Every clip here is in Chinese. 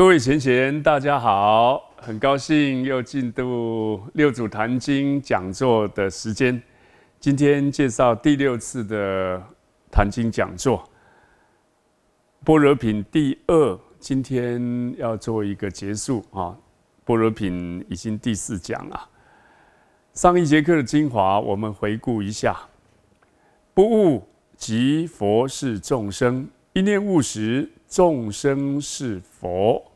各位贤贤，大家好，很高兴又进入六祖坛经讲座的时间。今天介绍第六次的坛经讲座，《般若品》第二，今天要做一个结束啊，《般若品》已经第四讲了。上一节课的精华，我们回顾一下：不悟即佛是众生，一念悟时，众生是佛。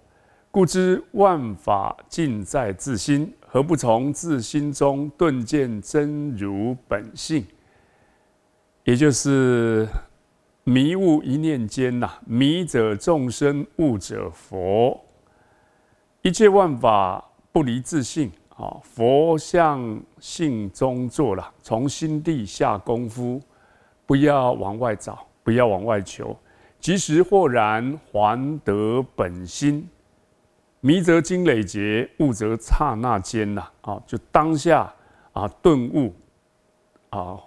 故知万法尽在自心，何不从自心中顿见真如本性？也就是迷悟一念间呐，迷者众生，悟者佛。一切万法不离自性啊！佛向性中坐了，从心地下功夫，不要往外找，不要往外求，即时豁然还得本心。迷则金累劫，悟则刹那间呐！啊，就当下啊，顿悟啊，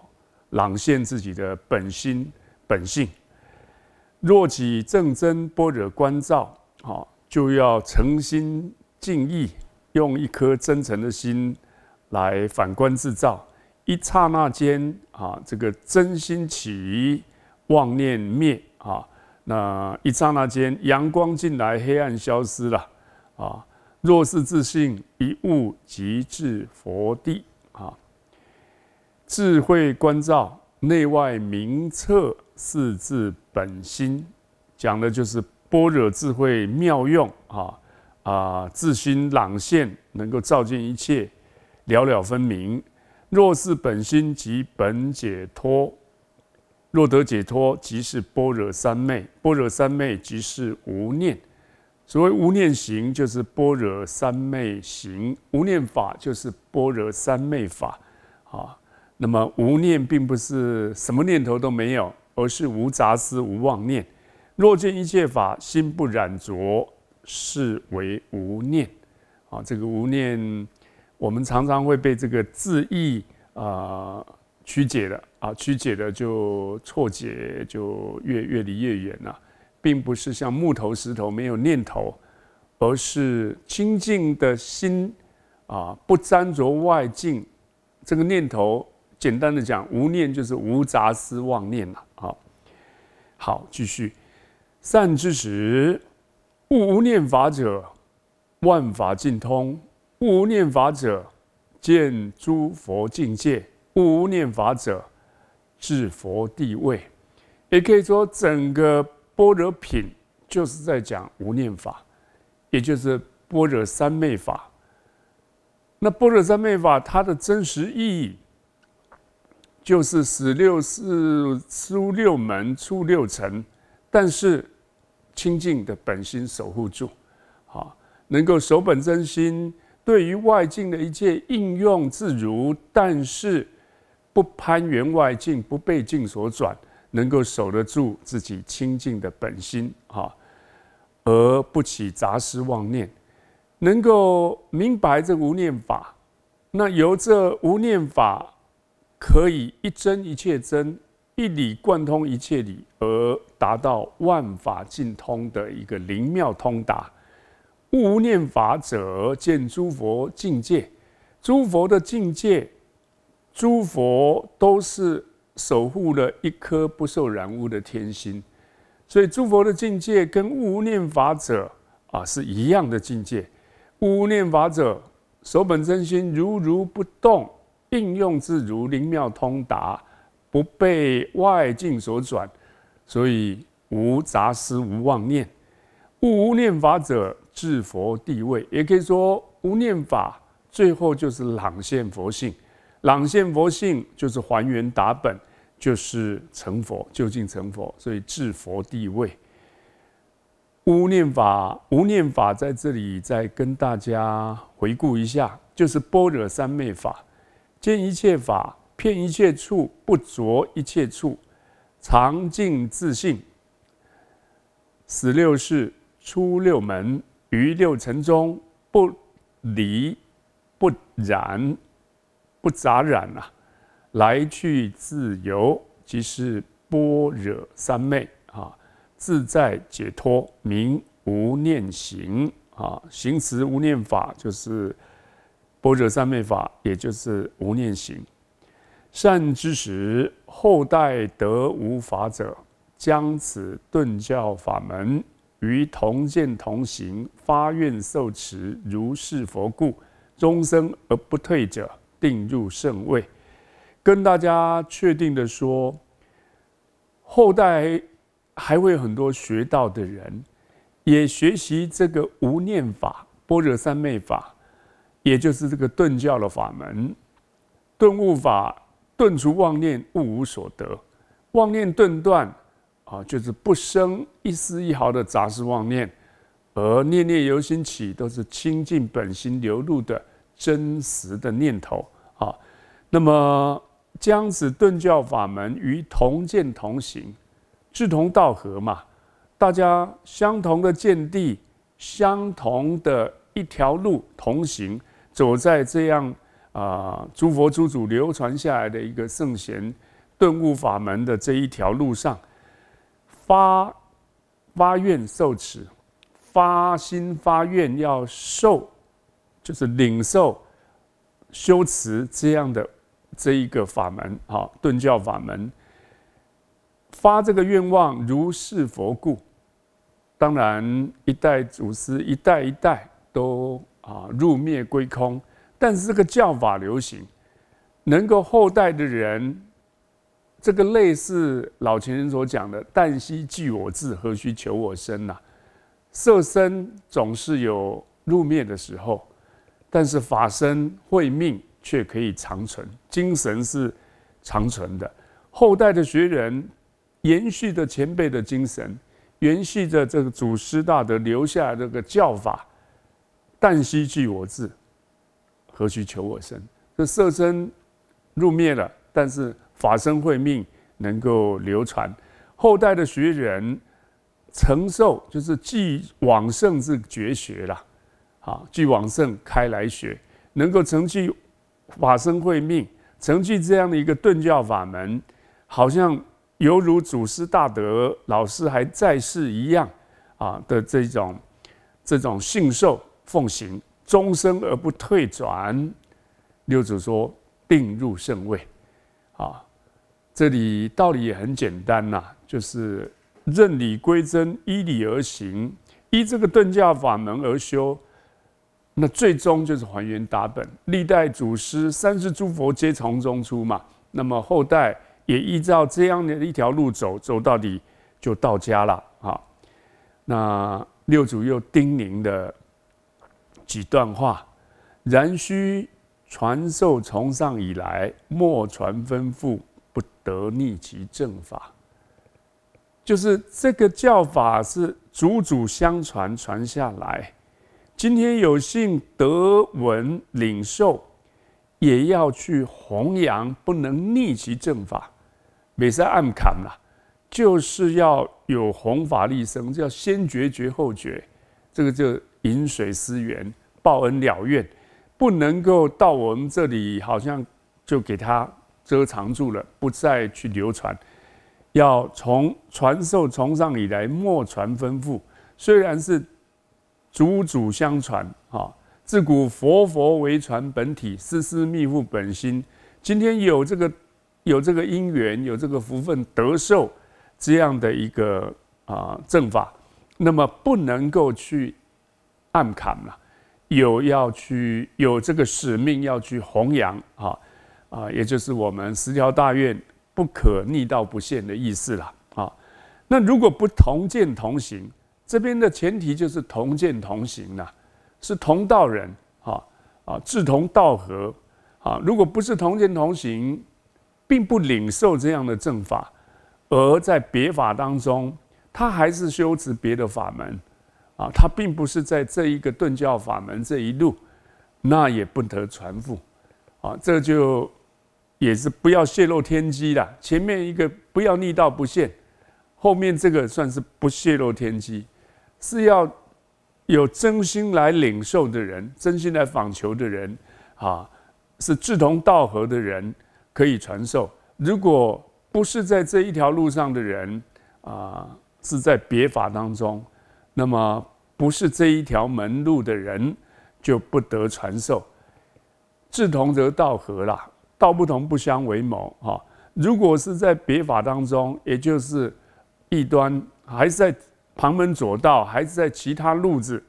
朗现自己的本心本性。若起正真般若观照，啊，就要诚心敬意，用一颗真诚的心来反观自照。一刹那间啊，这个真心起，妄念灭啊！那一刹那间，阳光进来，黑暗消失了。啊！若是自信，一悟即至佛地。啊，智慧观照，内外明彻，四字本心。讲的就是般若智慧妙用。啊啊，自心朗现，能够照见一切，了了分明。若是本心即本解脱，若得解脱，即是般若三昧。般若三昧即是无念。所谓无念行，就是般若三昧行；无念法，就是般若三昧法。啊，那么无念并不是什么念头都没有，而是无杂思、无妄念。若见一切法，心不染浊，是为无念。啊，这个无念，我们常常会被这个字义啊曲解了。啊，曲解的就错解，就越越离越远了。并不是像木头石头没有念头，而是清净的心啊，不沾着外境。这个念头，简单的讲，无念就是无杂思妄念了。好，好，继续。善知识，悟无念法者，万法尽通；悟无念法者，见诸佛境界；悟无念法者，至佛地位。也可以说，整个。般若品就是在讲无念法，也就是般若三昧法。那般若三昧法它的真实意义，就是十六世出六门出六尘，但是清净的本心守护住，好能够守本真心，对于外境的一切应用自如，但是不攀缘外境，不被境所转。能够守得住自己清净的本心，哈，而不起杂思妄念，能够明白这无念法，那由这无念法可以一真一切真，一理贯通一切理，而达到万法尽通的一个灵妙通达。悟无念法者，见诸佛境界。诸佛的境界，诸佛都是。守护了一颗不受染污的天心，所以诸佛的境界跟无念法者啊是一样的境界。无念法者守本真心如如不动，应用自如，灵妙通达，不被外境所转，所以无杂思无妄念。无念法者至佛地位，也可以说无念法最后就是朗现佛性，朗现佛性就是还原达本。就是成佛，究竟成佛，所以至佛地位。无念法，无念法在这里再跟大家回顾一下，就是般若三昧法，见一切法，骗一切处，不着一切处，常静自性。十六世出六门，于六尘中不离不染，不杂染啊。来去自由，即是般若三昧啊！自在解脱，名无念行啊！行持无念法，就是般若三昧法，也就是无念行。善知识，后代得无法者，将此顿教法门与同见同行发愿受持如是佛故，终生而不退者，定入圣位。跟大家确定的说，后代还会很多学到的人，也学习这个无念法、般若三昧法，也就是这个顿教的法门，顿悟法，顿除妄念，悟无所得，妄念顿断啊，就是不生一丝一毫的杂事妄念，而念念由心起，都是清净本心流露的真实的念头啊。那么。将此顿教法门与同见同行，志同道合嘛，大家相同的见地，相同的一条路同行，走在这样啊，诸佛诸祖流传下来的一个圣贤顿悟法门的这一条路上，发发愿受持，发心发愿要受，就是领受修持这样的。这一个法门，哈，顿教法门，发这个愿望，如是佛故。当然，一代祖师一代一代都啊入灭归空，但是这个教法流行，能够后代的人，这个类似老前人所讲的“旦夕俱我志，何须求我身”呐。色身总是有入灭的时候，但是法身慧命。却可以长存，精神是长存的。后代的学人延续着前辈的精神，延续着这个祖师大德留下这个教法。但惜具我智，何须求我身？这色身入灭了，但是法身慧命能够流传。后代的学人承受，就是继往圣之绝学了。啊，继往圣开来学，能够承继。法身慧命成就这样的一个顿教法门，好像犹如祖师大德老师还在世一样啊的这种这种信受奉行，终身而不退转。六祖说：“定入圣位。”啊，这里道理也很简单呐，就是认理归真，依理而行，依这个顿教法门而修。那最终就是还原打本，历代祖师、三世诸佛皆从中出嘛。那么后代也依照这样的一条路走，走到底就到家了啊。那六祖又叮咛的几段话：，然须传授从上以来，莫传吩咐，不得逆其正法。就是这个教法是祖祖相传传下来。今天有幸得闻领受，也要去弘扬，不能逆其正法。每次暗砍了，就是要有弘法利生，要先觉觉后觉，这个就饮水思源，报恩了愿，不能够到我们这里，好像就给他遮藏住了，不再去流传。要从传授从上以来，莫传吩咐，虽然是。祖祖相传，哈，自古佛佛为传本体，丝丝密付本心。今天有这个有这个因缘，有这个福分，得受这样的一个啊正法，那么不能够去暗砍了，有要去有这个使命要去弘扬啊啊，也就是我们十条大愿不可逆道不现的意思了啊。那如果不同见同行。这边的前提就是同见同行呐，是同道人，啊啊，志同道合啊。如果不是同见同行，并不领受这样的正法，而在别法当中，他还是修持别的法门啊，他并不是在这一个顿教法门这一路，那也不得传付啊。这就也是不要泄露天机了。前面一个不要逆道不现，后面这个算是不泄露天机。是要有真心来领受的人，真心来访求的人，啊，是志同道合的人，可以传授。如果不是在这一条路上的人，啊，是在别法当中，那么不是这一条门路的人，就不得传授。志同则道合啦，道不同不相为谋哈。如果是在别法当中，也就是异端，还是在。旁门左道还是在其他路子，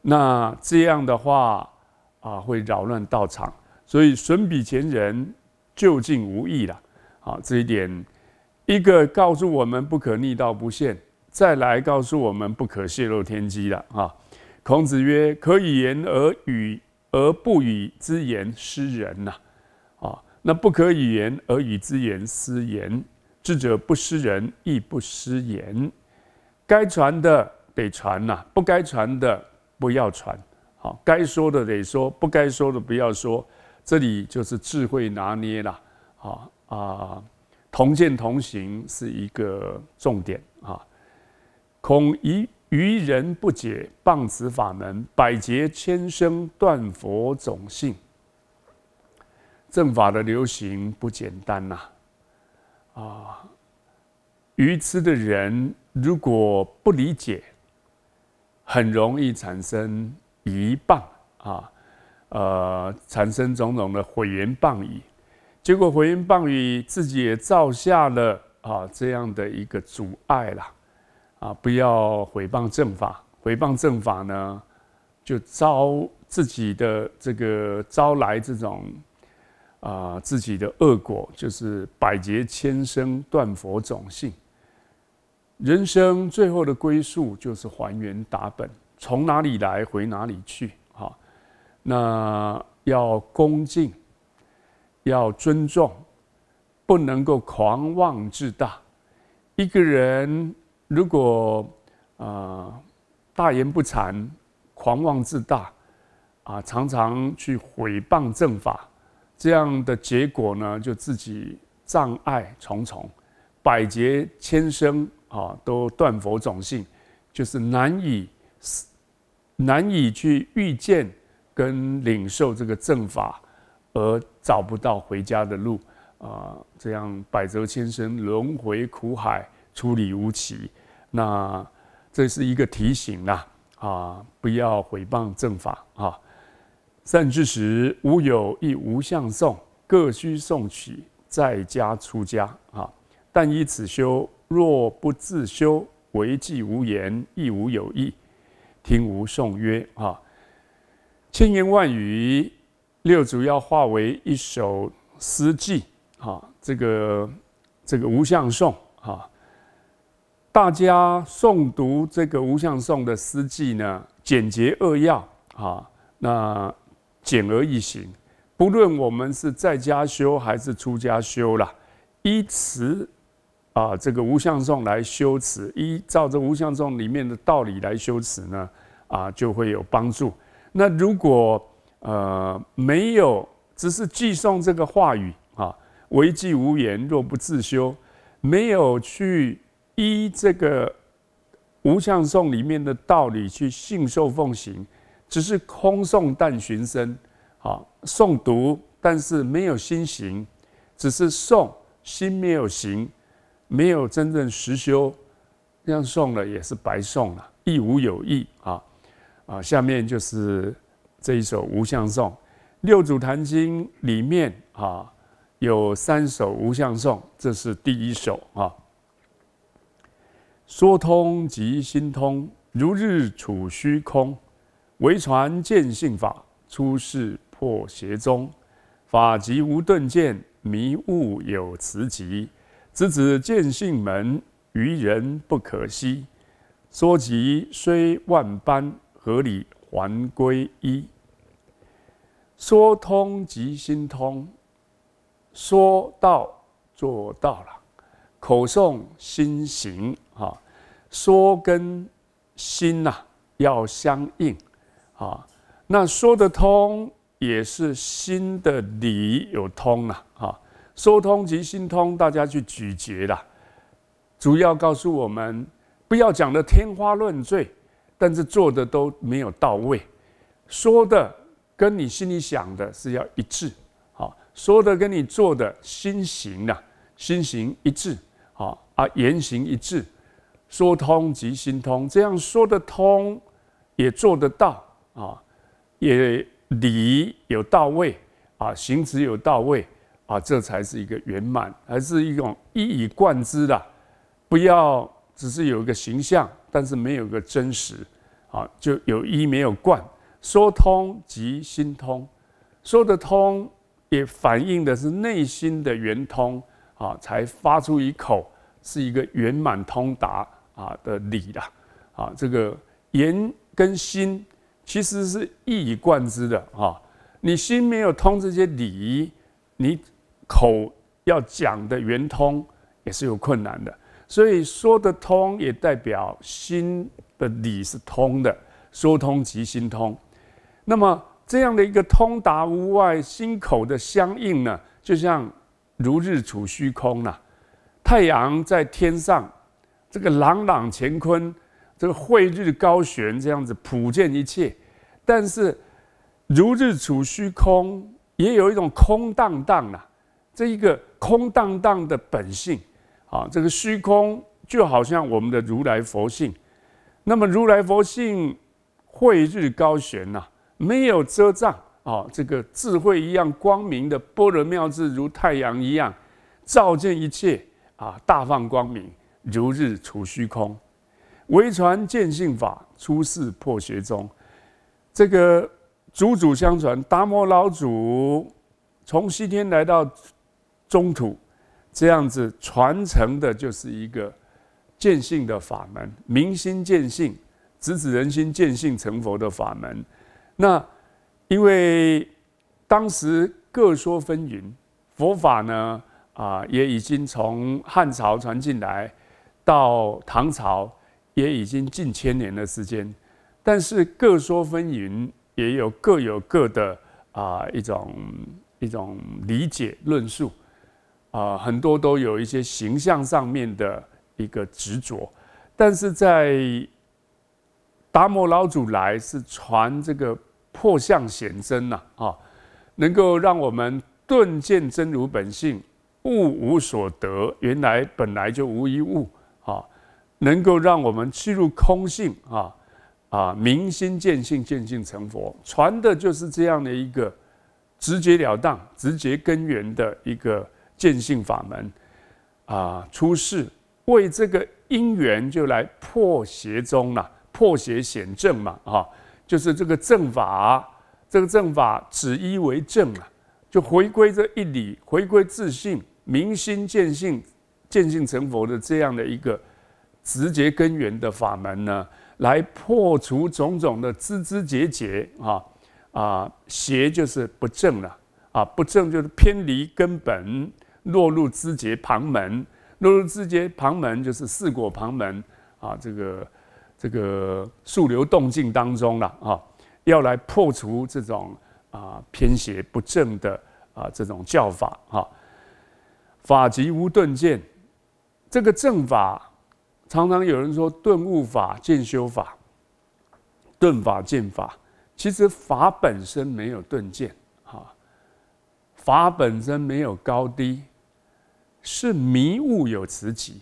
那这样的话啊，会扰乱道场，所以损彼前人，就近无益了。啊，这一点，一个告诉我们不可逆道不限，再来告诉我们不可泄露天机了。啊，孔子曰：“可以言而与而不与之言，失人呐。啊，那不可以言而与之言，失言。智者不失人，亦不失言。”该传的得传呐，不该传的不要传。好，该说的得说，不该说的不要说。这里就是智慧拿捏了。啊啊，同见同行是一个重点啊。恐愚愚人不解棒子法门，百劫千生断佛种性。正法的流行不简单呐。啊，愚痴的人。如果不理解，很容易产生疑谤啊，呃，产生种种的毁言谤语，结果毁言谤语自己也造下了啊这样的一个阻碍了啊！不要毁谤正法，毁谤正法呢，就招自己的这个招来这种啊自己的恶果，就是百劫千生断佛种性。人生最后的归宿就是还原打本，从哪里来回哪里去。哈，那要恭敬，要尊重，不能够狂妄自大。一个人如果啊大言不惭、狂妄自大，啊常常去毁谤正法，这样的结果呢，就自己障碍重重，百劫千生。啊，都断佛种性，就是难以、难以去预见跟领受这个正法，而找不到回家的路啊！这样百折千生，轮回苦海，出离无期。那这是一个提醒啦，啊，不要毁谤正法啊！善知识，无有亦无相送，各须送取在家出家啊！但以此修。若不自修，为记无言，亦无有意。听无诵曰：哈，千言万语，六祖要化为一首诗偈。哈，这个这个无相颂。哈，大家诵读这个无相颂的诗偈呢，简洁扼要。哈，那简而易行。不论我们是在家修还是出家修了，依词。啊，这个无相送来修持，依照这无相送里面的道理来修持呢，啊，就会有帮助。那如果呃没有，只是记诵这个话语啊，唯记无言，若不自修，没有去依这个无相送里面的道理去信受奉行，只是空诵但寻声啊，诵读但是没有心行，只是诵心没有行。没有真正实修，这样送了也是白送了，亦无有益啊！啊，下面就是这一首无相颂，《六祖坛经》里面啊有三首无相颂，这是第一首啊。说通即心通，如日处虚空；为传见性法，出世破邪宗。法即无顿见，迷悟有迟疾。子子见性门，愚人不可欺。说及虽万般合理，还归一。说通即心通，说到做到了，口诵心行啊。说跟心呐要相应啊。那说得通，也是心的理有通了啊。说通即心通，大家去咀嚼啦。主要告诉我们，不要讲的天花乱坠，但是做的都没有到位。说的跟你心里想的是要一致，好说的跟你做的心行啊，心行一致，好啊，言行一致，说通即心通，这样说得通，也做得到啊，也理有到位啊，行止有到位。啊，这才是一个圆满，而是一种一以贯之的，不要只是有一个形象，但是没有个真实，啊，就有一没有贯，说通即心通，说得通也反映的是内心的圆通，啊，才发出一口是一个圆满通达啊的理啦，啊，这个言跟心其实是一以贯之的，啊，你心没有通这些理，你。口要讲的圆通也是有困难的，所以说得通也代表心的理是通的，说通即心通。那么这样的一个通达无外，心口的相应呢，就像如日处虚空呐，太阳在天上，这个朗朗乾坤，这个慧日高悬，这样子普见一切，但是如日处虚空，也有一种空荡荡呐。这一个空荡荡的本性，啊，这个虚空就好像我们的如来佛性。那么如来佛性，慧日高悬呐，没有遮障啊，这个智慧一样光明的波罗妙智，如太阳一样，照见一切啊，大放光明，如日除虚空。唯传见性法，出世破邪中。这个祖祖相传，达摩老祖从西天来到。中土这样子传承的，就是一个见性的法门，明心见性，直指人心见性成佛的法门。那因为当时各说纷纭，佛法呢啊也已经从汉朝传进来，到唐朝也已经近千年的时间，但是各说纷纭，也有各有各的啊一种一种理解论述。啊，很多都有一些形象上面的一个执着，但是在达摩老祖来是传这个破相显真呐啊，能够让我们顿见真如本性，悟无所得，原来本来就无一物啊，能够让我们去入空性啊啊，明心见性，见性成佛，传的就是这样的一个直截了当、直接根源的一个。见性法门啊，出世为这个因缘就来破邪宗了，破邪显正嘛，哈，就是这个正法，这个正法指一为正啊，就回归这一理，回归自信，明心见性，见性成佛的这样的一个直接根源的法门呢，来破除种种的枝枝节节啊啊，邪就是不正了啊，不正就是偏离根本。落入枝节旁门，落入枝节旁门就是四果旁门啊，这个这个溯流动静当中了啊，要来破除这种啊偏邪不正的啊这种教法哈。法即无顿剑，这个正法常常有人说顿悟法、渐修法、顿法、见法，其实法本身没有顿见。啊，法本身没有高低。是迷雾有此级，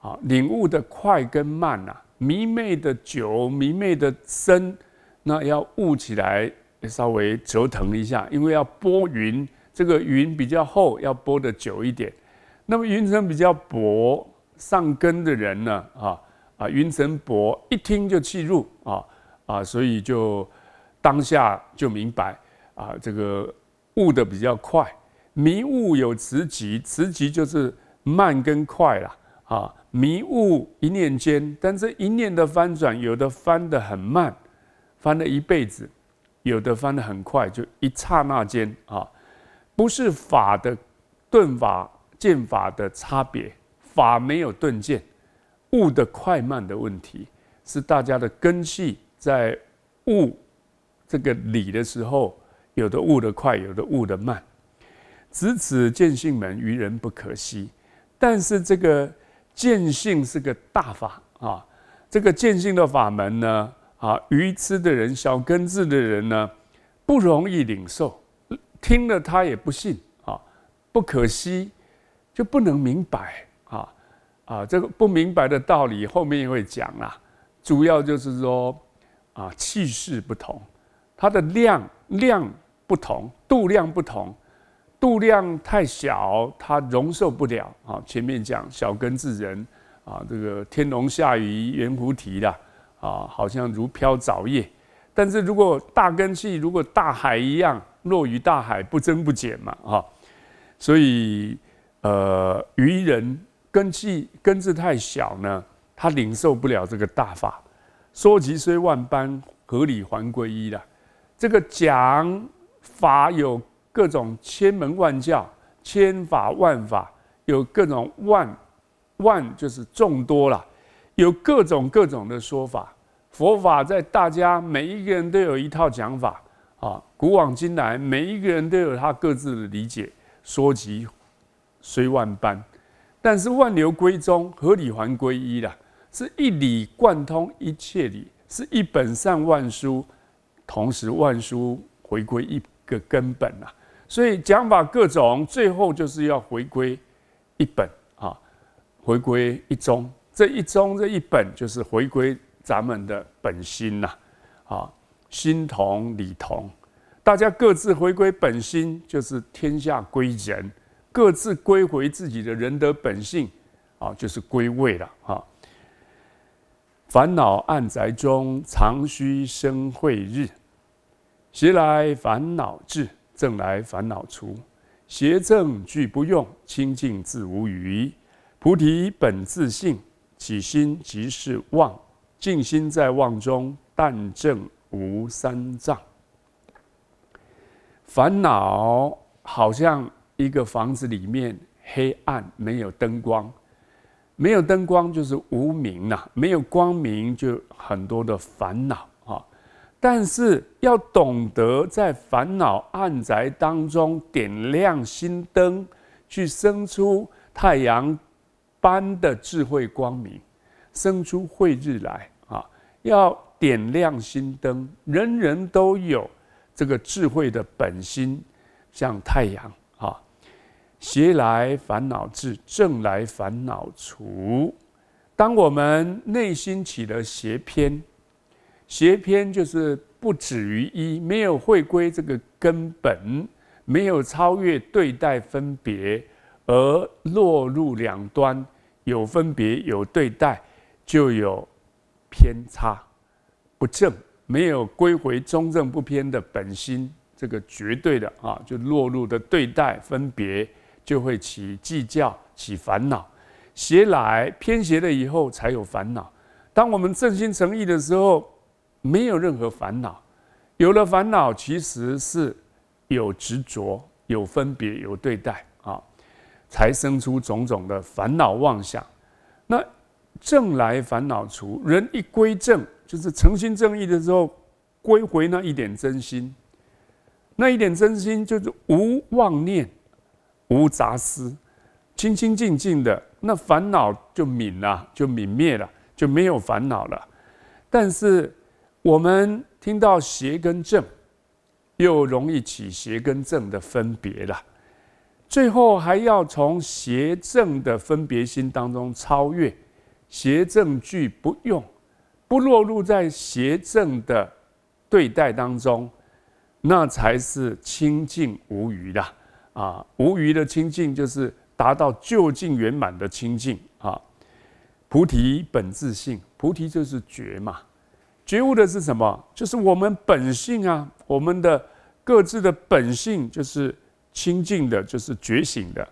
啊，领悟的快跟慢呐，迷昧的久，迷昧的深，那要悟起来稍微折腾一下，因为要拨云，这个云比较厚，要拨的久一点。那么云层比较薄，上根的人呢，啊啊，云层薄，一听就气入啊啊，所以就当下就明白啊，这个悟的比较快。迷雾有磁极，磁极就是慢跟快啦。啊，迷雾一念间，但这一念的翻转，有的翻得很慢，翻了一辈子；有的翻得很快，就一刹那间。啊，不是法的顿法剑法的差别，法没有顿剑，悟的快慢的问题是大家的根气在悟这个理的时候，有的悟得快，有的悟得慢。只此见性门，愚人不可惜。但是这个见性是个大法啊，这个见性的法门呢，啊，愚痴的人、小根智的人呢，不容易领受，听了他也不信啊，不可惜，就不能明白啊啊，这个不明白的道理后面也会讲啊，主要就是说啊，气势不同，它的量量不同，度量不同。度量太小，他容受不了啊！前面讲小根治人啊，这个天龙下雨圆弧提的啊，好像如飘藻叶。但是如果大根气，如果大海一样，落于大海不增不减嘛啊！所以呃，愚人根气根质太小呢，他领受不了这个大法。说其虽万般合理，还归一了，这个讲法有。各种千门万教、千法万法，有各种万万就是众多了，有各种各种的说法。佛法在大家每一个人都有一套讲法啊，古往今来每一个人都有他各自的理解。说及虽万般，但是万流归宗，合理还归一啦，是一理贯通一切理，是一本善万书，同时万书回归一个根本啊。所以讲法各种，最后就是要回归一本啊，回归一宗。这一宗这一本，就是回归咱们的本心呐，啊，心同理同，大家各自回归本心，就是天下归仁，各自归回自己的仁德本性，啊，就是归位了啊。烦恼暗宅中，藏须生慧日，时来烦恼智。正来烦恼除，邪正俱不用，清净自无余。菩提本自性，起心即是妄。静心在妄中，但正无三藏。烦恼好像一个房子里面黑暗，没有灯光。没有灯光就是无明呐，没有光明就很多的烦恼。但是要懂得在烦恼暗宅当中点亮心灯，去生出太阳般的智慧光明，生出慧日来啊！要点亮心灯，人人都有这个智慧的本心，像太阳啊。邪来烦恼至，正来烦恼除。当我们内心起了邪偏。邪偏就是不止于一，没有回归这个根本，没有超越对待分别，而落入两端，有分别有对待，就有偏差不正，没有归回中正不偏的本心，这个绝对的啊，就落入的对待分别，就会起计较起烦恼，邪来偏邪了以后才有烦恼。当我们正心诚意的时候。没有任何烦恼，有了烦恼，其实是有执着、有分别、有对待啊，才生出种种的烦恼妄想。那正来烦恼除，人一归正，就是诚心正意的时候，归回那一点真心，那一点真心就是无妄念、无杂思，清清净净的，那烦恼就泯了，就泯灭了，就没有烦恼了。但是。我们听到邪跟正，又容易起邪跟正的分别了。最后还要从邪正的分别心当中超越，邪正俱不用，不落入在邪正的对待当中，那才是清净无余的啊！无余的清净就是达到究竟圆满的清净啊！菩提本自性，菩提就是觉嘛。觉悟的是什么？就是我们本性啊，我们的各自的本性就是清净的，就是觉醒的。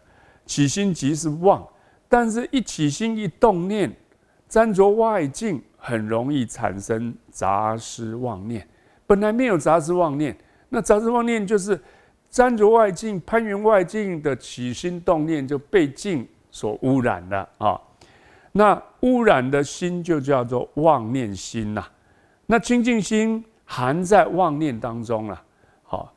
起心即是妄，但是一起心一动念，沾着外境，很容易产生杂思妄念。本来没有杂思妄念，那杂思妄念就是沾着外境、攀缘外境的起心动念就被境所污染了啊。那污染的心就叫做妄念心呐。那清净心含在妄念当中了，好，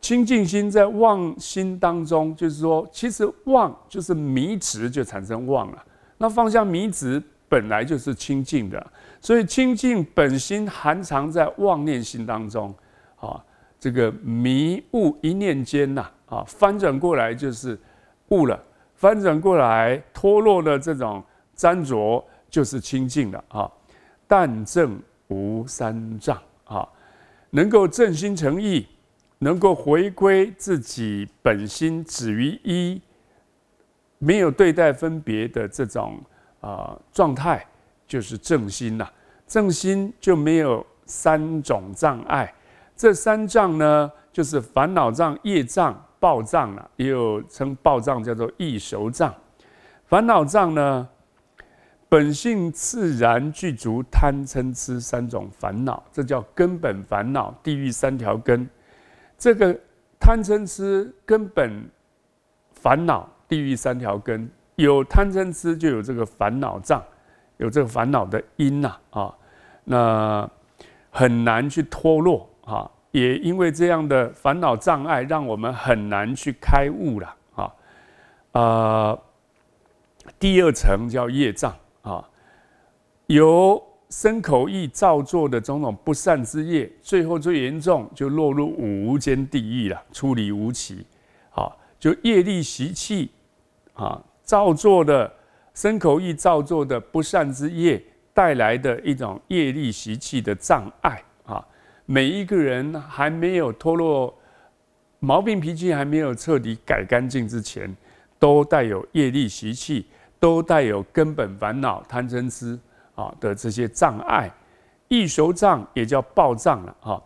清净心在妄心当中，就是说，其实妄就是迷执，就产生妄了。那放下迷执，本来就是清净的，所以清净本心含藏在妄念心当中，啊，这个迷悟一念间呐，啊，翻转过来就是悟了，翻转过来脱落的这种粘着，就是清净了啊，但正。无三障啊，能够正心诚意，能够回归自己本心，止于一，没有对待分别的这种啊状态，就是正心呐。正心就没有三种障碍，这三障呢，就是烦恼障、业障、报障了，也有称报障叫做易熟障。烦恼障呢？本性自然具足，贪嗔痴三种烦恼，这叫根本烦恼，地狱三条根。这个贪嗔痴根本烦恼，地狱三条根，有贪嗔痴就有这个烦恼障，有这个烦恼的因呐啊，那很难去脱落啊。也因为这样的烦恼障碍，让我们很难去开悟了啊。呃，第二层叫业障。啊，由身口意造作的种种不善之业，最后最严重就落入无间地狱了，出离无期。啊，就业力习气，啊，造作的身口意造作的不善之业带来的一种业力习气的障碍。啊，每一个人还没有脱落毛病脾气，还没有彻底改干净之前，都带有业力习气。都带有根本烦恼贪嗔痴啊的这些障碍，易熟障也叫暴障了哈，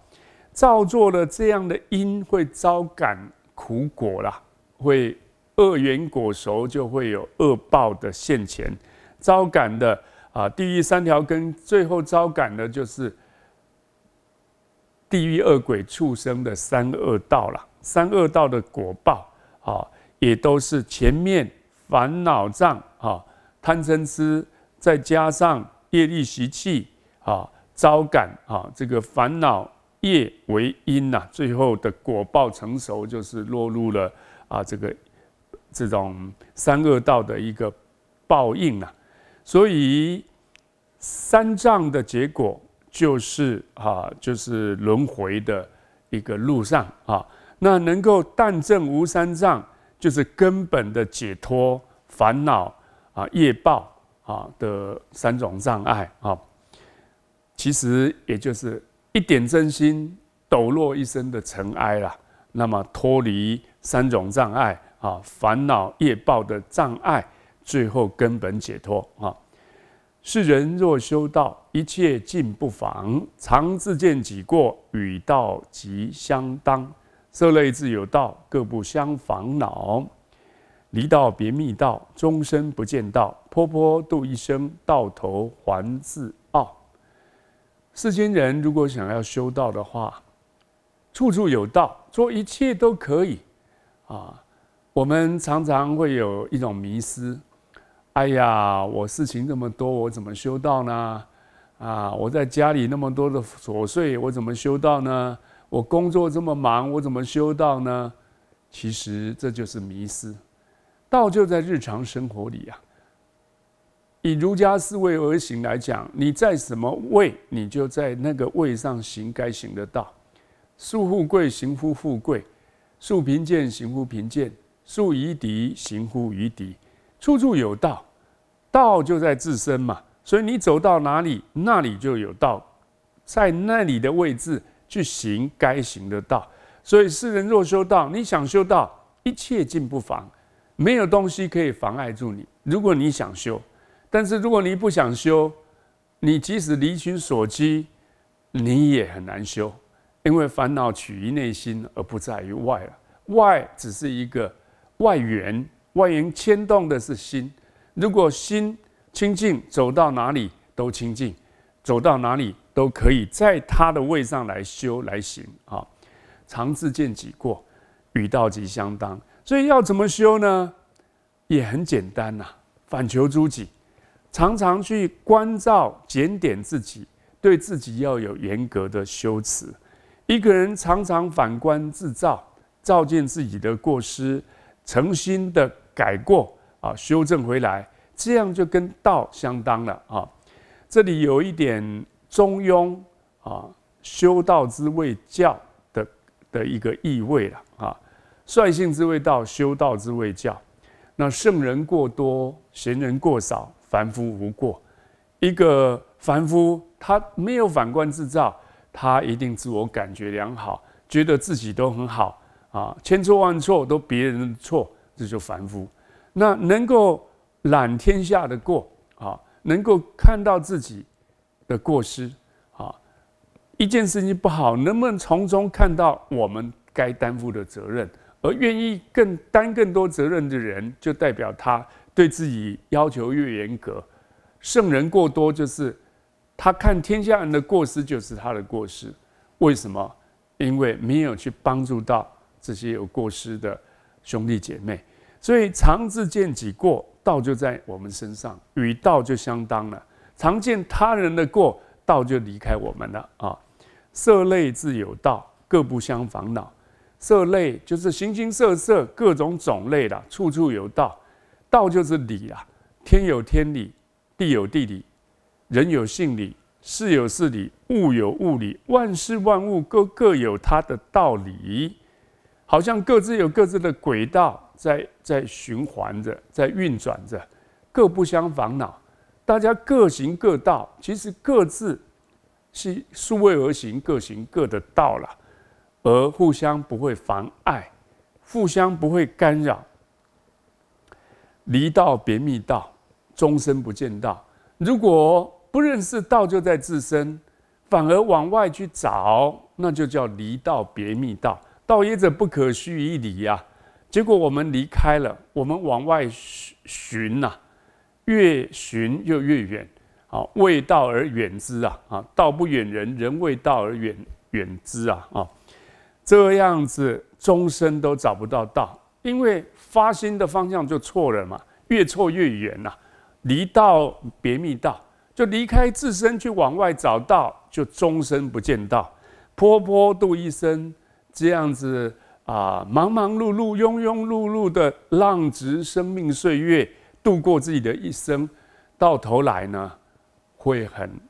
造作了这样的因，会招感苦果啦，会恶缘果熟，就会有恶报的现前，招感的啊地狱三条根，最后招感的就是地狱恶鬼畜生的三恶道了，三恶道的果报啊，也都是前面烦恼障。贪嗔痴，再加上业力习气，啊，招感啊，这个烦恼业为因呐，最后的果报成熟，就是落入了啊，这个这种三恶道的一个报应呐。所以三藏的结果，就是啊，就是轮回的一个路上啊。那能够但证无三藏，就是根本的解脱烦恼。啊，业报啊的三种障碍啊，其实也就是一点真心抖落一身的尘埃啦。那么脱离三种障碍啊，烦恼业报的障碍，最后根本解脱啊。世人若修道，一切尽不妨，常自见己过，与道即相当，受累自有道，各不相烦恼。离道别密道，终身不见道。坡坡度一生，到头还自傲。世间人如果想要修道的话，处处有道，做一切都可以。啊，我们常常会有一种迷失。哎呀，我事情这么多，我怎么修道呢？啊，我在家里那么多的琐碎，我怎么修道呢？我工作这么忙，我怎么修道呢？其实这就是迷失。道就在日常生活里啊。以儒家“思维而行”来讲，你在什么位，你就在那个位上行该行的道。树富贵，行乎富贵；树贫贱，行乎贫贱；树夷狄，行乎夷狄。处处有道，道就在自身嘛。所以你走到哪里，那里就有道，在那里的位置去行该行的道。所以世人若修道，你想修道，一切尽不妨。没有东西可以妨碍住你。如果你想修，但是如果你不想修，你即使离群索居，你也很难修，因为烦恼取于内心而不在于外了。外只是一个外缘，外缘牵动的是心。如果心清净，走到哪里都清净，走到哪里都可以在他的位上来修来行啊。常自见己过，与道即相当。所以要怎么修呢？也很简单呐，反求诸己，常常去关照、检点自己，对自己要有严格的修辞。一个人常常反观自照，照见自己的过失，诚心的改过啊，修正回来，这样就跟道相当了啊。这里有一点中庸啊，修道之谓教的的一个意味了啊。率性之谓道，修道之谓教。那圣人过多，贤人过少，凡夫无过。一个凡夫，他没有反观自照，他一定自我感觉良好，觉得自己都很好啊，千错万错都别人的错，这就凡夫。那能够揽天下的过啊，能够看到自己的过失啊，一件事情不好，能不能从中看到我们该担负的责任？而愿意更担更多责任的人，就代表他对自己要求越严格。圣人过多，就是他看天下人的过失，就是他的过失。为什么？因为没有去帮助到这些有过失的兄弟姐妹。所以常自见己过，道就在我们身上，与道就相当了；常见他人的过，道就离开我们了啊。色内自有道，各不相烦恼。色类就是形形色色、各种种类的，处处有道，道就是理啦。天有天理，地有地理，人有性理，事有事理，物有物理，万事万物各各有它的道理，好像各自有各自的轨道，在在循环着，在运转着，各不相烦恼，大家各行各道，其实各自是数位而行，各行各的道了。而互相不会妨碍，互相不会干扰。离道别密道，终身不见道。如果不认识道就在自身，反而往外去找，那就叫离道别密道。道也者不可须一离呀。结果我们离开了，我们往外寻呐，越寻又越远。啊，未道而远之啊！啊，道不远人，人未道而远远之啊！啊！这样子终生都找不到道，因为发心的方向就错了嘛，越错越远呐，离道别密道，就离开自身去往外找道，就终生不见道，波波度一生，这样子啊，忙忙碌碌、庸庸碌碌的浪掷生命岁月，度过自己的一生，到头来呢，会很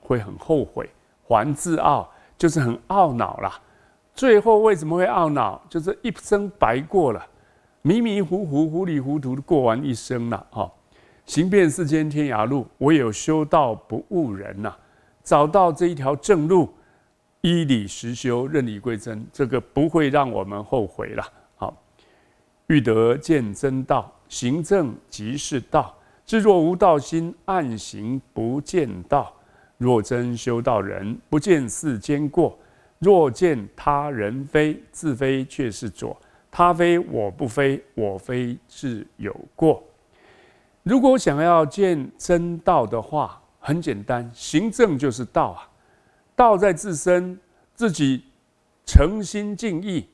会很后悔，还自傲就是很懊恼啦。最后为什么会懊恼？就是一生白过了，迷迷糊糊、糊里糊涂的过完一生了。哈，行遍世间天涯路，我有修道不误人呐。找到这一条正路，依理实修，认理归真，这个不会让我们后悔了。好，欲得见真道，行正即是道。自若无道心，暗行不见道；若真修道人，不见世间过。若见他人非，自非却是左；他非我不非，我非是有过。如果想要见真道的话，很简单，行正就是道啊。道在自身，自己诚心敬意，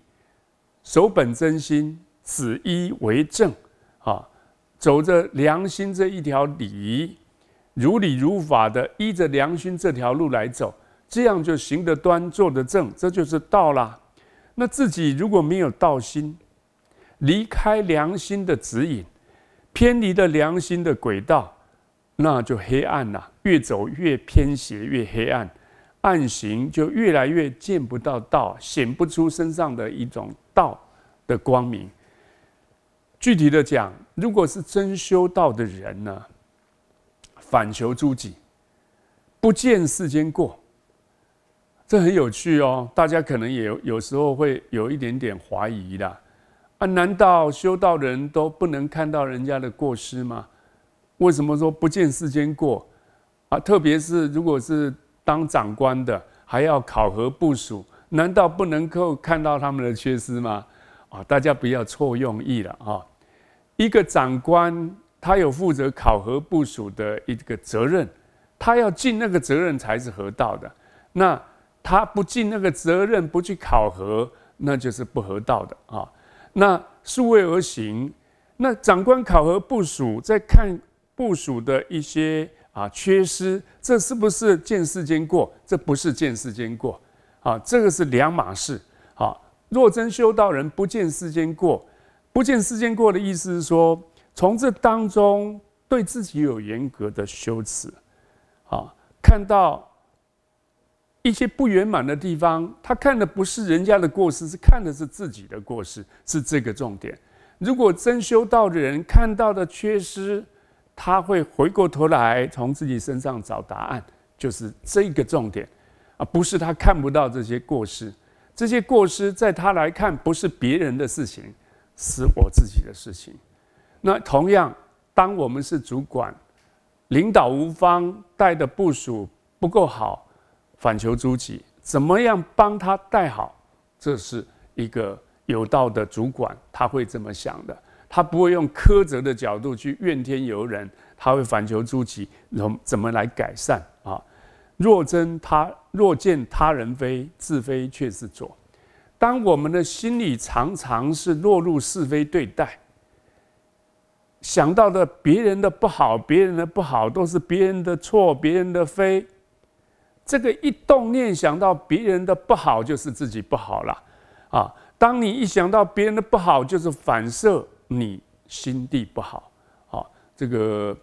守本真心，此一为正啊，走着良心这一条礼仪，如理如法的依着良心这条路来走。这样就行得端，坐得正，这就是道啦。那自己如果没有道心，离开良心的指引，偏离了良心的轨道，那就黑暗了。越走越偏斜，越黑暗，暗行就越来越见不到道，显不出身上的一种道的光明。具体的讲，如果是真修道的人呢，反求诸己，不见世间过。这很有趣哦，大家可能也有时候会有一点点怀疑啦。啊？难道修道人都不能看到人家的过失吗？为什么说不见世间过啊？特别是如果是当长官的，还要考核部署，难道不能够看到他们的缺失吗？啊，大家不要错用意了啊！一个长官他有负责考核部署的一个责任，他要尽那个责任才是合道的。那他不尽那个责任，不去考核，那就是不合道的啊。那数位而行，那长官考核部署，在看部署的一些啊缺失，这是不是见世间过？这不是见世间过啊，这个是两码事啊。若真修道人不见世间过，不见世间过的意思是说，从这当中对自己有严格的修辞，啊，看到。一些不圆满的地方，他看的不是人家的过失，是看的是自己的过失，是这个重点。如果真修道的人看到的缺失，他会回过头来从自己身上找答案，就是这个重点啊！不是他看不到这些过失，这些过失在他来看不是别人的事情，是我自己的事情。那同样，当我们是主管，领导无方，带的部署不够好。反求诸己，怎么样帮他带好？这是一个有道的主管，他会这么想的。他不会用苛责的角度去怨天尤人，他会反求诸己，怎怎么来改善啊？若真他若见他人非，自非却是错。当我们的心里常常是落入是非对待，想到的别人的不好，别人的不好都是别人的错，别人的非。这个一动念想到别人的不好，就是自己不好了，啊！当你一想到别人的不好，就是反射你心地不好，啊，这个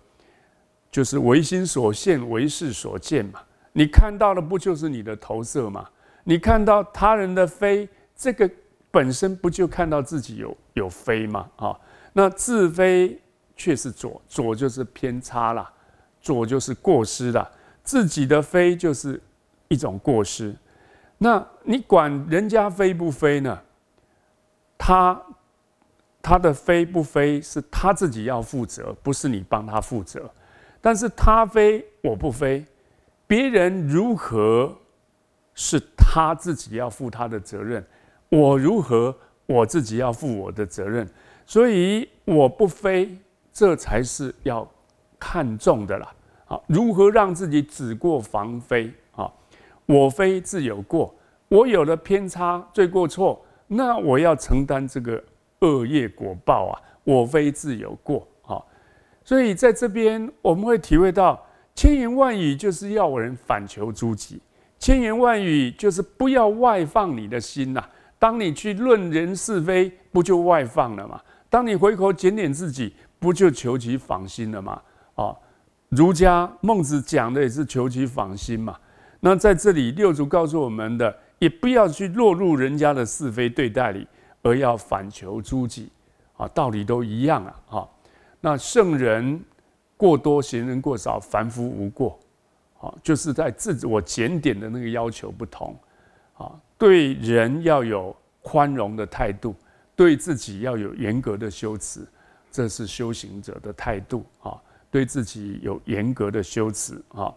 就是唯心所现，唯识所见嘛。你看到的不就是你的投射吗？你看到他人的非，这个本身不就看到自己有有非吗？啊，那自非却是左左就是偏差了，左就是过失了。自己的飞就是一种过失，那你管人家飞不飞呢？他他的飞不飞是他自己要负责，不是你帮他负责。但是他飞我不飞，别人如何是他自己要负他的责任，我如何我自己要负我的责任。所以我不飞，这才是要看重的啦。好，如何让自己止过防非啊？我非自有过，我有了偏差、罪过错，那我要承担这个恶业果报啊！我非自有过啊！所以在这边，我们会体会到千言万语就是要人反求诸己，千言万语就是不要外放你的心呐。当你去论人是非，不就外放了吗？当你回头检点自己，不就求其防心了吗？儒家孟子讲的也是求其放心嘛。那在这里六祖告诉我们的，也不要去落入人家的是非对待里，而要反求诸己啊，道理都一样啊。哈。那圣人过多，贤人过少，凡夫无过，啊，就是在自我检点的那个要求不同啊。对人要有宽容的态度，对自己要有严格的修持，这是修行者的态度啊。对自己有严格的修辞啊，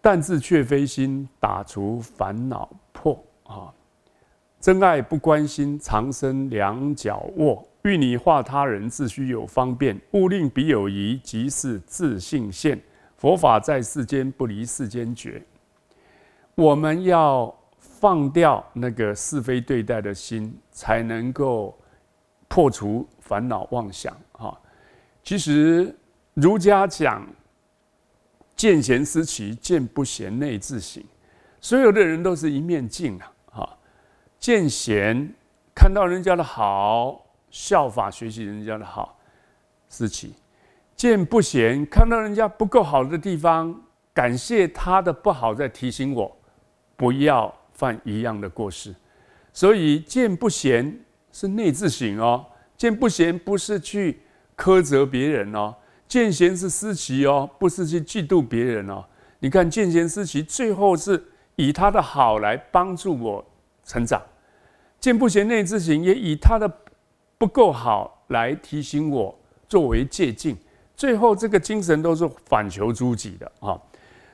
但自却非心，打除烦恼破啊，真爱不关心，长生两脚卧。欲你化他人，自须有方便，勿令彼有疑，即是自信现。佛法在世间，不离世间觉。我们要放掉那个是非对待的心，才能够破除烦恼妄想啊。其实儒家讲，见贤思齐，见不贤内自省。所有的人都是一面镜啊，见贤看到人家的好，效法学习人家的好，思齐；见不贤看到人家不够好的地方，感谢他的不好，在提醒我不要犯一样的过失。所以见不贤是内自省哦，见不贤不是去。苛责别人哦，见贤思齐哦，不是去嫉妒别人哦。你看，见贤思齐，最后是以他的好来帮助我成长；见不贤内自省，也以他的不够好来提醒我，作为借鉴。最后，这个精神都是反求诸己的啊。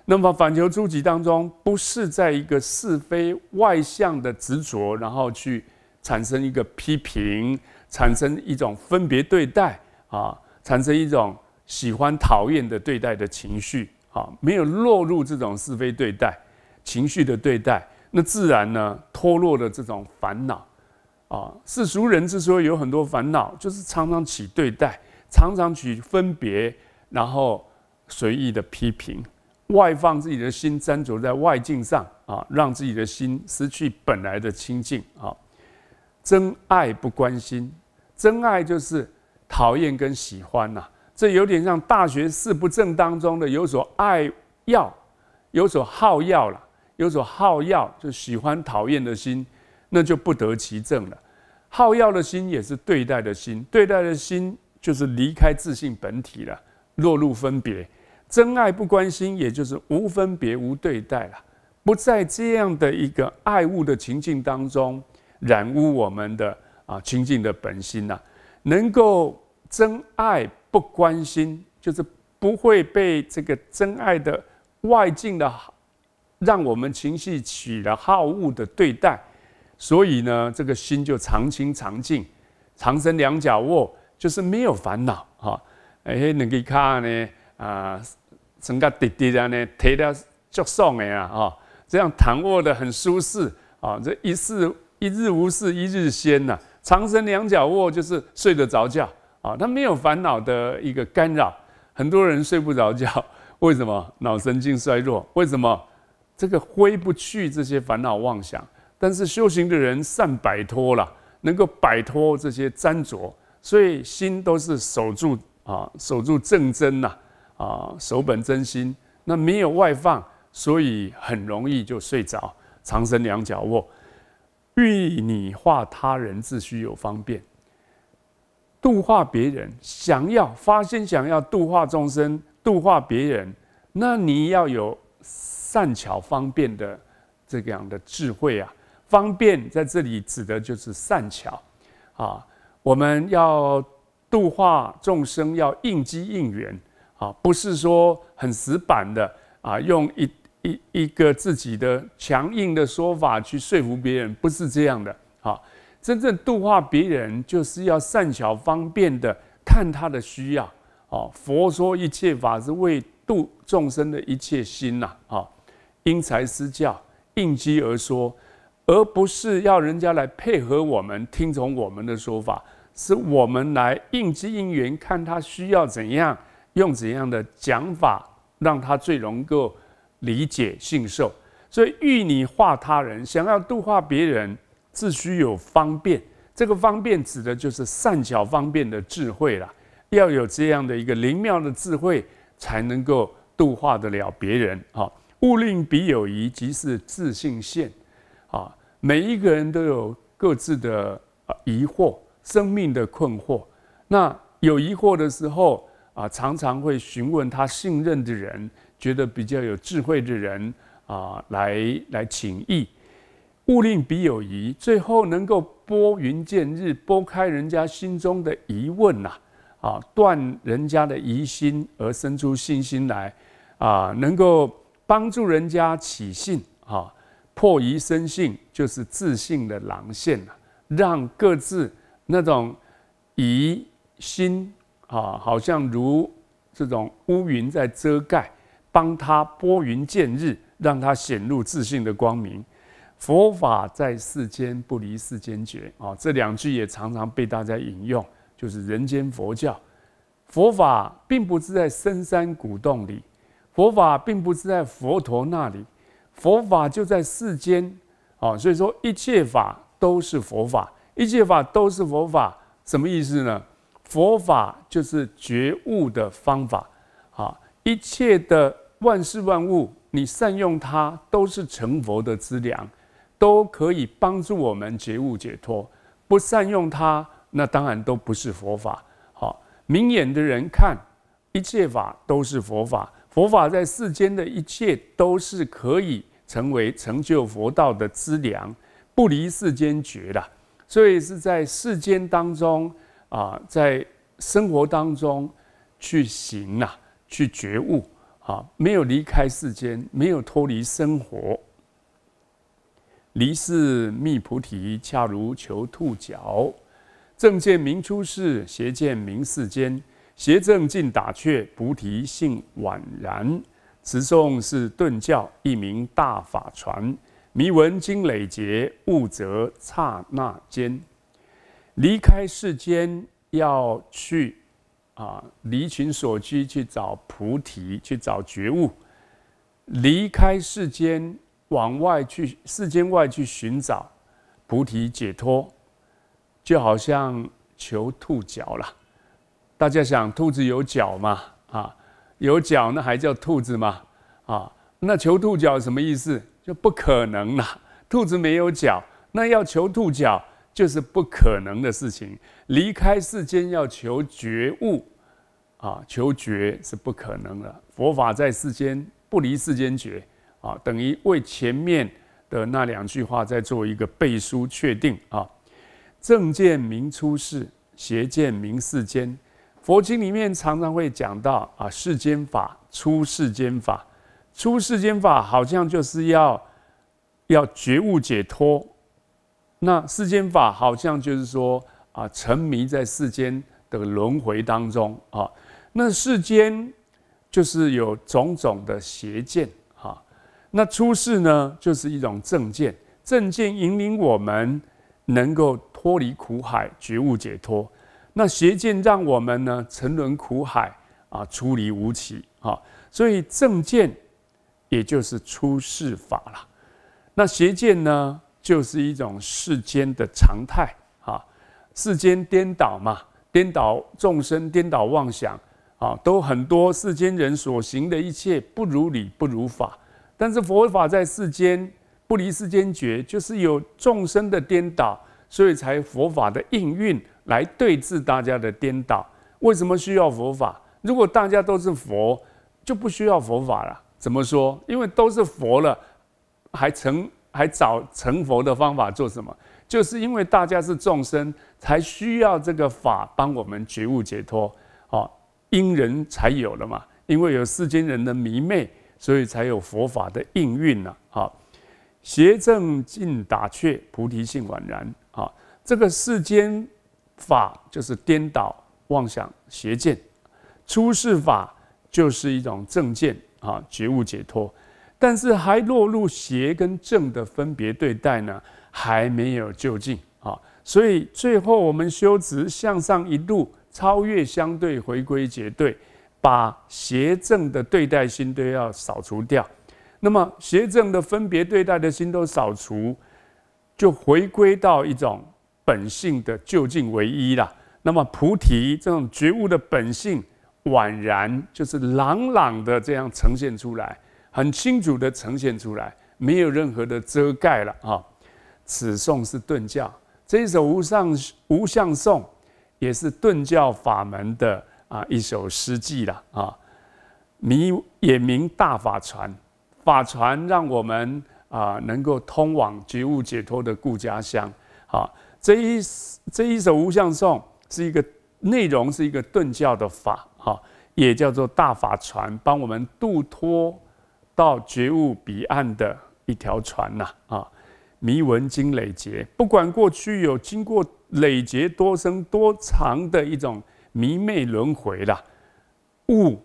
那么，反求诸己当中，不是在一个是非外向的执着，然后去产生一个批评，产生一种分别对待。啊，产生一种喜欢、讨厌的对待的情绪啊，没有落入这种是非对待情绪的对待，那自然呢，脱落了这种烦恼啊。世俗人之所以有很多烦恼，就是常常起对待，常常起分别，然后随意的批评，外放自己的心，粘着在外境上啊，让自己的心失去本来的清净啊。真爱不关心，真爱就是。讨厌跟喜欢呐，这有点像大学四不正当中的有所爱要，有所好要了，有所好要就喜欢讨厌的心，那就不得其正了。好要的心也是对待的心，对待的心就是离开自信本体了，落入分别。真爱不关心，也就是无分别无对待了，不在这样的一个爱物的情境当中染污我们的啊清净的本心呐，能够。真爱不关心，就是不会被这个真爱的外境的，让我们情绪起了好恶的对待，所以呢，这个心就常清常静，长生两脚卧就是没有烦恼啊。哎，两个卡呢啊，整个滴滴的呢，踢到脚爽的啊哈，这样躺卧的很舒适啊。这一世一日无事一日仙呐，长生两脚卧就是睡得着觉。啊，他没有烦恼的一个干扰，很多人睡不着觉，为什么？脑神经衰弱，为什么？这个挥不去这些烦恼妄想，但是修行的人善摆脱了，能够摆脱这些粘着，所以心都是守住啊，守住正真呐，啊，守本真心，那没有外放，所以很容易就睡着，长生两脚卧，欲你化他人自须有方便。度化别人，想要发心，想要度化众生，度化别人，那你要有善巧方便的这个样的智慧啊。方便在这里指的就是善巧啊。我们要度化众生，要应机应缘啊，不是说很死板的啊，用一一一个自己的强硬的说法去说服别人，不是这样的啊。真正度化别人，就是要善巧方便的看他的需要。哦，佛说一切法是为度众生的一切心呐。啊，因材施教，应机而说，而不是要人家来配合我们、听从我们的说法，是我们来应机应缘，看他需要怎样，用怎样的讲法，让他最能够理解信受。所以，欲你化他人，想要度化别人。自须有方便，这个方便指的就是善巧方便的智慧啦。要有这样的一个灵妙的智慧，才能够度化得了别人。啊，勿令彼有疑，即是自信现。啊，每一个人都有各自的疑惑，生命的困惑。那有疑惑的时候啊，常常会询问他信任的人，觉得比较有智慧的人啊，来来请意。勿令彼有疑，最后能够拨云见日，拨开人家心中的疑问呐，啊，断人家的疑心，而生出信心来，啊，能够帮助人家起信啊，破疑生信，就是自信的狼线呐，让各自那种疑心啊，好像如这种乌云在遮盖，帮他拨云见日，让他显露自信的光明。佛法在世间不离世间觉啊，这两句也常常被大家引用，就是人间佛教。佛法并不是在深山古洞里，佛法并不是在佛陀那里，佛法就在世间啊。所以说一切法都是佛法，一切法都是佛法，什么意思呢？佛法就是觉悟的方法啊，一切的万事万物，你善用它，都是成佛的资粮。都可以帮助我们觉悟解脱，不善用它，那当然都不是佛法。好，明眼的人看一切法都是佛法，佛法在世间的一切都是可以成为成就佛道的资粮，不离世间觉的。所以是在世间当中啊，在生活当中去行啊，去觉悟啊，没有离开世间，没有脱离生活。离世觅菩提，恰如求兔角。正见明出世，邪见明世间。邪正尽打却，菩提性宛然。持颂是顿教，一名大法传。迷闻经累劫，悟则刹那间。离开世间要去啊，离群所居去找菩提，去找觉悟。离开世间。往外去世间外去寻找菩提解脱，就好像求兔脚了。大家想，兔子有脚吗？啊，有脚那还叫兔子吗？啊，那求兔脚什么意思？就不可能了。兔子没有脚，那要求兔脚就是不可能的事情。离开世间要求觉悟，啊，求觉是不可能了。佛法在世间，不离世间觉。啊，等于为前面的那两句话再做一个背书确定啊。正见明出世，邪见明世间。佛经里面常常会讲到啊，世间法、出世间法、出世间法好像就是要要觉悟解脱，那世间法好像就是说啊，沉迷在世间的轮回当中啊。那世间就是有种种的邪见。那出世呢，就是一种正见，正见引领我们能够脱离苦海，觉悟解脱。那邪见让我们呢沉沦苦海，啊，出离无期啊。所以正见也就是出世法了。那邪见呢，就是一种世间的常态啊，世间颠倒嘛，颠倒众生，颠倒妄想啊，都很多。世间人所行的一切，不如理，不如法。但是佛法在世间不离世间觉，就是有众生的颠倒，所以才佛法的应运来对治大家的颠倒。为什么需要佛法？如果大家都是佛，就不需要佛法了。怎么说？因为都是佛了，还成还找成佛的方法做什么？就是因为大家是众生，才需要这个法帮我们觉悟解脱。哦，因人，才有了嘛。因为有世间人的迷昧。所以才有佛法的应运呢。啊，邪正尽打却，菩提性宛然。啊，这个世间法就是颠倒妄想邪见，出世法就是一种正见啊，觉悟解脱。但是还落入邪跟正的分别对待呢，还没有就近啊。所以最后我们修持向上一路，超越相对，回归结对。把邪正的对待心都要扫除掉，那么邪正的分别对待的心都扫除，就回归到一种本性的究竟唯一了。那么菩提这种觉悟的本性，宛然就是朗朗的这样呈现出来，很清楚的呈现出来，没有任何的遮盖了啊！此颂是顿教这一首无上无相颂，也是顿教法门的。啊，一首诗记了啊，迷也名大法船，法船让我们啊能够通往觉悟解脱的故家乡。啊，这一这一首无相颂是一个内容，是一个顿教的法啊，也叫做大法船，帮我们渡脱到觉悟彼岸的一条船呐。啊，迷文经累劫，不管过去有经过累劫多生多长的一种。迷昧轮回了，悟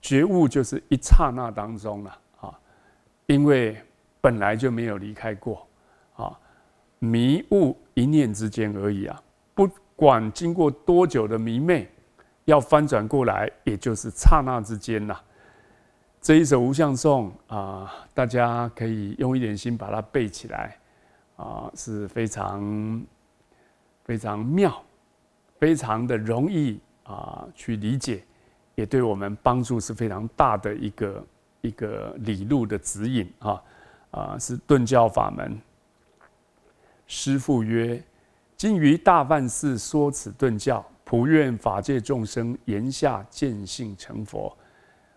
觉悟就是一刹那当中了啊！因为本来就没有离开过啊，迷悟一念之间而已啊！不管经过多久的迷昧，要翻转过来，也就是刹那之间呐。这一首《无相颂》啊，大家可以用一点心把它背起来啊，是非常非常妙。非常的容易啊，去理解，也对我们帮助是非常大的一个一个理路的指引啊啊，是顿教法门。师父曰：“今于大梵世说此顿教，普愿法界众生言下见性成佛。”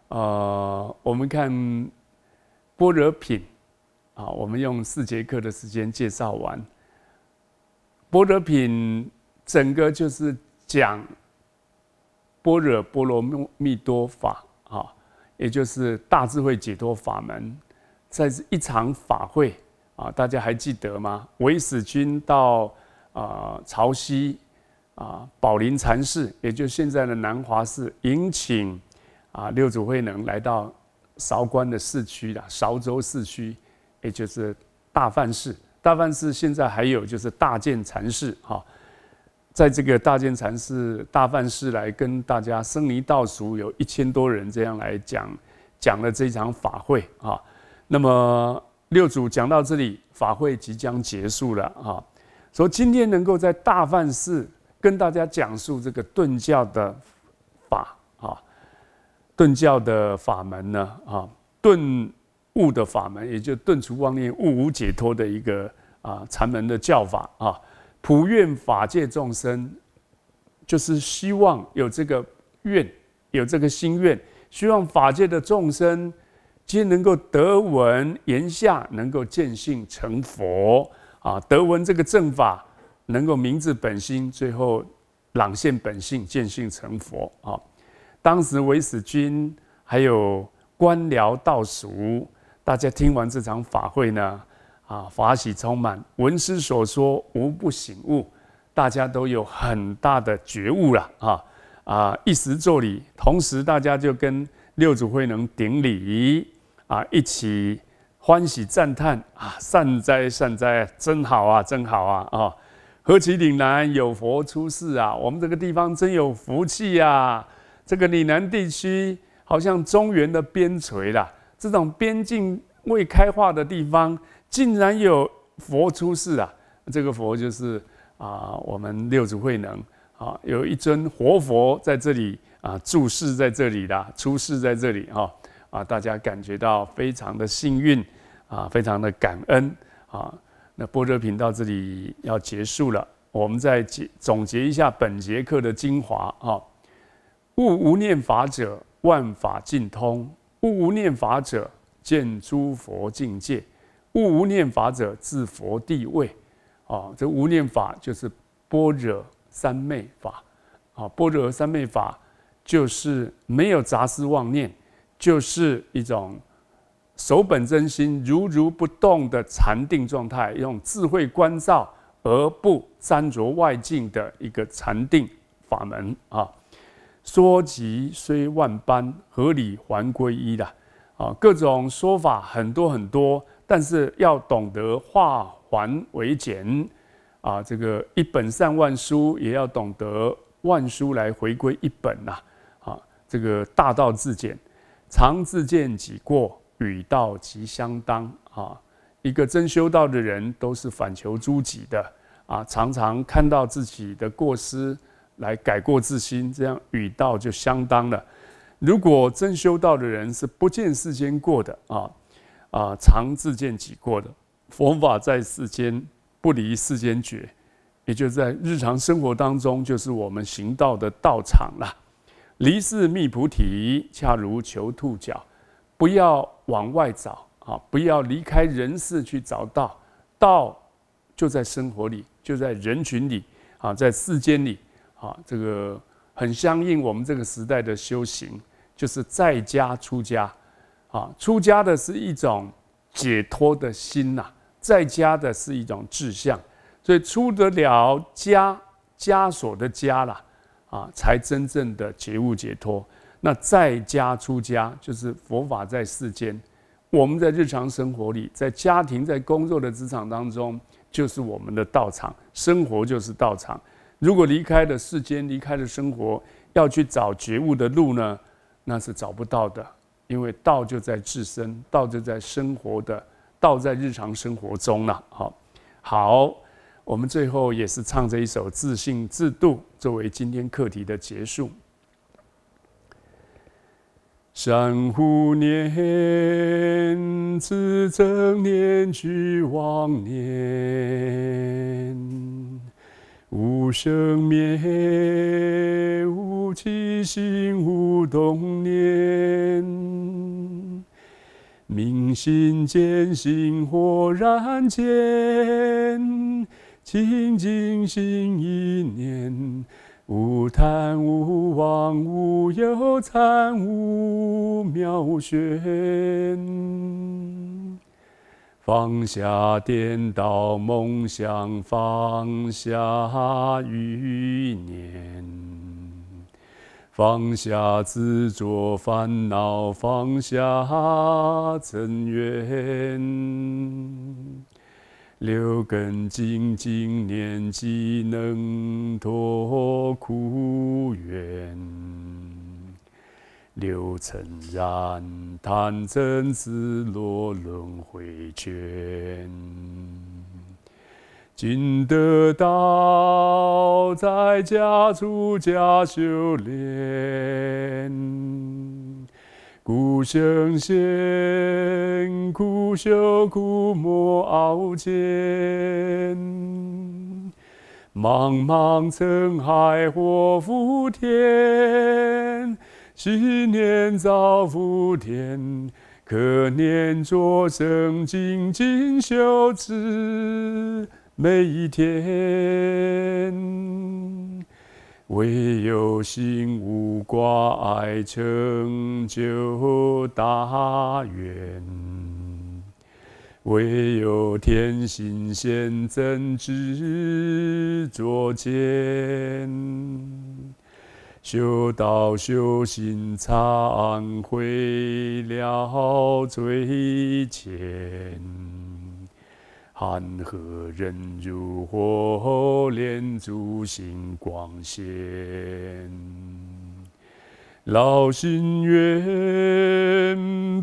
呃，我们看《般若品》啊，我们用四节课的时间介绍完《般若品》。整个就是讲《般若波罗蜜多法》啊，也就是大智慧解脱法门，在一场法会啊，大家还记得吗？韦使君到啊潮汐啊宝林禅寺，也就是现在的南华寺，引请啊六祖慧能来到韶关的市区的韶州市区，也就是大梵寺。大梵寺现在还有就是大建禅寺哈。在这个大建禅寺大梵寺来跟大家僧尼道俗有一千多人这样来讲讲了这场法会啊，那么六祖讲到这里，法会即将结束了啊，所以今天能够在大梵寺跟大家讲述这个顿教的法啊，顿教的法门呢啊，顿悟的法门，也就是顿除妄念、悟无解脱的一个啊禅门的教法啊。普愿法界众生，就是希望有这个愿，有这个心愿，希望法界的众生皆能够得闻言下，能够见性成佛啊！得闻这个正法，能够明治本心，最后朗现本性，见性成佛啊！当时韦使君还有官僚道俗，大家听完这场法会呢。啊！法喜充满，闻师所说，无不醒悟。大家都有很大的觉悟了啊！啊！一时作礼，同时大家就跟六祖慧能顶礼啊！一起欢喜赞叹啊！善哉善哉，真好啊，真好啊！啊！何其岭南有佛出世啊！我们这个地方真有福气啊！这个岭南地区，好像中原的边陲啦，这种边境未开化的地方。竟然有佛出世啊！这个佛就是啊，我们六祖慧能啊，有一尊活佛在这里啊，住世在这里的，出世在这里哈啊！大家感觉到非常的幸运啊，非常的感恩啊。那波若频道这里要结束了，我们再结总结一下本节课的精华啊。悟无念法者，万法尽通；悟无念法者，见诸佛境界。悟无念法者，自佛地位。啊，这无念法就是般若三昧法。啊，般若三昧法就是没有杂思妄念，就是一种守本真心、如如不动的禅定状态，用智慧观照而不沾着外境的一个禅定法门。啊，说集虽万般合理，还归一的。啊，各种说法很多很多。但是要懂得化繁为简，啊，这个一本善万书，也要懂得万书来回归一本呐，啊，这个大道至简，常自见己过，与道即相当啊。一个真修道的人都是反求诸己的啊，常常看到自己的过失来改过自新，这样与道就相当了。如果真修道的人是不见世间过的啊。啊，常自见己过的佛法在世间不离世间觉，也就在日常生活当中，就是我们行道的道场了。离世觅菩提，恰如求兔角，不要往外找啊，不要离开人世去找道，道就在生活里，就在人群里啊，在世间里啊，这个很相应我们这个时代的修行，就是在家出家。啊，出家的是一种解脱的心呐，在家的是一种志向，所以出得了家枷锁的家啦，啊，才真正的觉悟解脱。那在家出家就是佛法在世间，我们在日常生活里，在家庭、在工作的职场当中，就是我们的道场，生活就是道场。如果离开了世间，离开了生活，要去找觉悟的路呢，那是找不到的。因为道就在自身，道就在生活的，道在日常生活中了。好，好，我们最后也是唱这一首《自信自度》，作为今天课题的结束。三五年，自正年去往年。无生灭，无起心，无动念，明心见性豁然见清净心一念，无贪无妄无有贪无妙玄。放下颠倒梦想，放下欲念，放下执着烦恼，放下尘缘。六根清净念，即能脱苦缘。六尘染，贪嗔痴落轮回圈。尽得道，在家出家修炼。古生仙，苦修苦磨熬煎。茫茫尘海，祸福天。昔年造福田，可念作圣经，进修持每一天。唯有心无挂碍，成就大愿；唯有天心现，增知作见。修道修行忏悔了罪愆；寒河忍辱火，炼足心光鲜。老心愿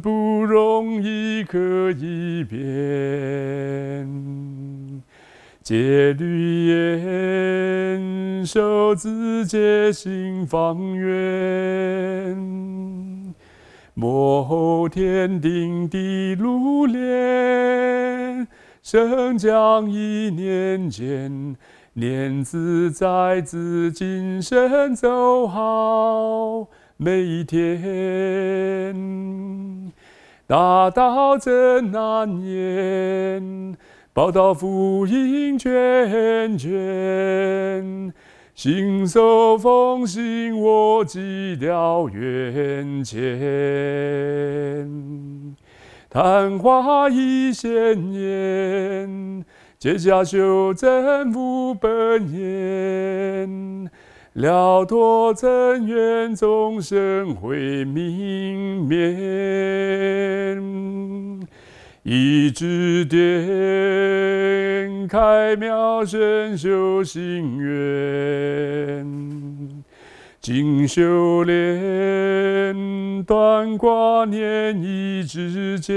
不容易可以变。戒律严守，自戒心方圆。莫后天定地炉莲，生将一念间。念兹在兹，今生走好每一天。大道真难言。宝塔福音，涓涓；信手奉行，我即了缘前。昙花一现，念结下修真无本年了脱尘缘，众生会明灭。一指点开妙身修心愿，精修练断挂念一指间，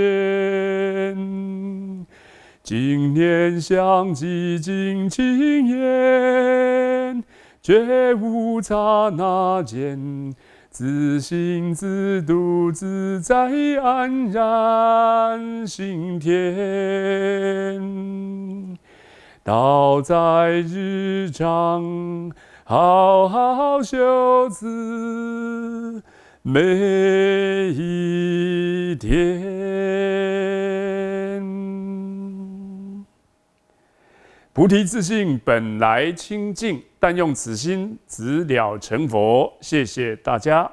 净年相继净心眼，绝无刹那间。自信自度自在，安然心田。道在日常，好好修持每一天。菩提自性本来清净，但用此心，直了成佛。谢谢大家。